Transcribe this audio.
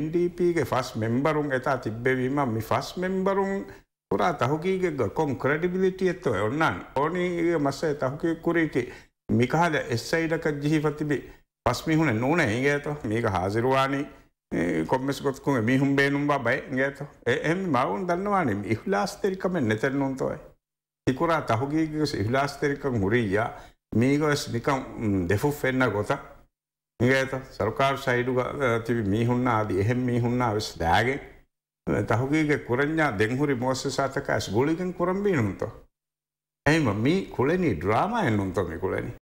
NDPගේ ෆස් මෙම්බරුන් ඇතා තිබ්බවීම මි ෆස් මෙම්බරුන් පුරා තහුකීගේ කොන් ක්‍රඩිබිලිටියත්ව ඔන්නන් ඕනීගේ මස්සය තහුකය කුරීකි මිකහද එස්සයිඩක ජිහිපතිබි පස්මිහුණ නූන ඒගේත මේක හාසිරවානී කොමස්කොත්කුම මිහුම් බේනුම්බා බයි ගේත එම මවුන් දන්නවානේ ඉහලාස්තෙරිකමෙන් නෙතරනුන්තවයි. තිකුරා තහුගේක ඉහලාස්තෙරිකම් හුරීයා මේගොස් නිකම් දෙෆු ෆෙන්න්න ගොතක් ඒඇත සරකාර් සයිඩු තිබි මිහුන්නාදී එහෙම මිහුන්නාව ස්ලෑගෙන් තහුගේ කුරඥා දෙංහුරි මෝස සාතකස් ගොලිගෙන් කුරම්බී නුන්ත. එයිම මී කුලනී ඩ්‍රාමයෙන් නුන්තම කුලනි